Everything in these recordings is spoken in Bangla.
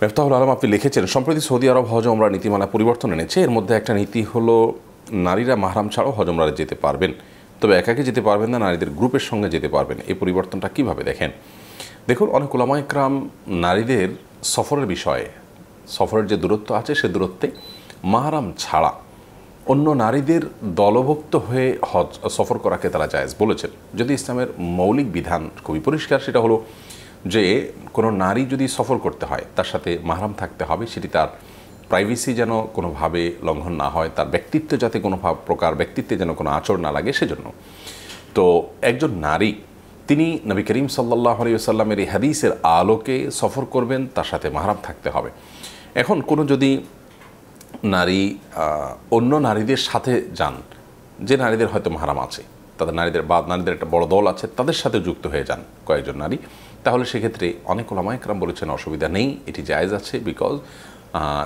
মেফতাহুল আলম আপনি লিখেছেন সম্প্রতি সৌদি আরব হজ ওমরা নীতিমালা পরিবর্তন এনেছে এর মধ্যে একটা নীতি হলো নারীরা মাহরাম ছাড়াও হজ ওমরা যেতে পারবেন তবে একাকে যেতে পারবেন না নারীদের গ্রুপের সঙ্গে যেতে পারবেন এই পরিবর্তনটা কিভাবে দেখেন দেখুন অনেক ওলামাইকরাম নারীদের সফরের বিষয়ে সফরের যে দূরত্ব আছে সে দূরত্বে মাহারাম ছাড়া অন্য নারীদের দলভুক্ত হয়ে হজ সফর করাকে তারা জায়েজ বলেছেন যদি ইসলামের মৌলিক বিধান খুবই পরিষ্কার সেটা হলো যে কোনো নারী যদি সফর করতে হয় তার সাথে মাহরাম থাকতে হবে সেটি তার প্রাইভেসি যেন কোনোভাবে লঙ্ঘন না হয় তার ব্যক্তিত্ব যাতে কোনো প্রকার ব্যক্তিত্বে যেন কোনো আচর না লাগে সেজন্য তো একজন নারী তিনি নবী করিম সাল্লাহ আলিয়াল্লামের এই হাদিসের আলোকে সফর করবেন তার সাথে মাহরাম থাকতে হবে এখন কোনো যদি নারী অন্য নারীদের সাথে যান যে নারীদের হয়তো মাহারাম আছে তাদের নারীদের বা নারীদের একটা বড় দল আছে তাদের সাথে যুক্ত হয়ে যান কয়েকজন নারী তাহলে সেক্ষেত্রে অনেক ওলামায়করাম বলেছেন অসুবিধা নেই এটি জায়জ আছে বিকজ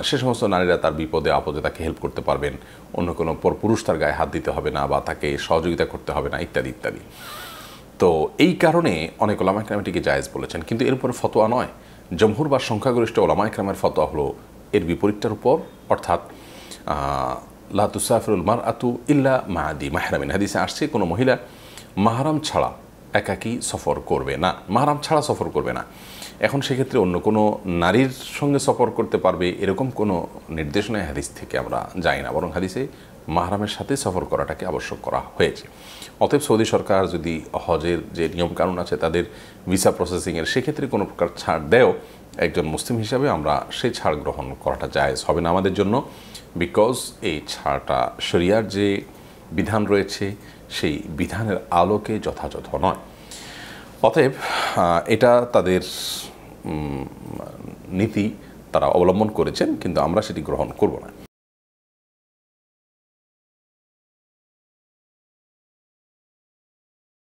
সে সমস্ত নারীরা তার বিপদে আপদে তাকে হেল্প করতে পারবেন অন্য কোনো পর পুরুষ তার গায়ে হাত দিতে হবে না বা তাকে সহযোগিতা করতে হবে না ইত্যাদি ইত্যাদি তো এই কারণে অনেক ওলামাইকরাম এটিকে জায়েজ বলেছেন কিন্তু এর উপরে ফতোয়া নয় জমহুর বা সংখ্যাগরিষ্ঠ ওলামাইকরামের ফতোয়া হলো এর বিপরীতটার উপর অর্থাৎ লাতুসাফরুল মার আতু ইল্লা মাহাদি মাহরামিন হাদিসে আসছে কোনো মহিলা মাহারাম ছাড়া একাকি সফর করবে না মাহারাম ছাড়া সফর করবে না এখন সেক্ষেত্রে অন্য কোনো নারীর সঙ্গে সফর করতে পারবে এরকম কোনো নির্দেশনায় হাদিস থেকে আমরা যাই না বরং হাদিসে মাহরামের সাথে সফর করাটাকে আবশ্যক করা হয়েছে অতএব সৌদি সরকার যদি হজের যে নিয়মকানুন আছে তাদের ভিসা প্রসেসিংয়ের সেক্ষেত্রে কোনো প্রকার ছাড় দেও একজন মুসলিম হিসাবে আমরা সেই ছাড় গ্রহণ করাটা জায়জ হবে না আমাদের জন্য বিকজ এই ছাড়টা শরিয়ার যে বিধান রয়েছে সেই বিধানের আলোকে যথাযথ নয় অতএব এটা তাদের নীতি তারা অবলম্বন করেছেন কিন্তু আমরা সেটি গ্রহণ করব না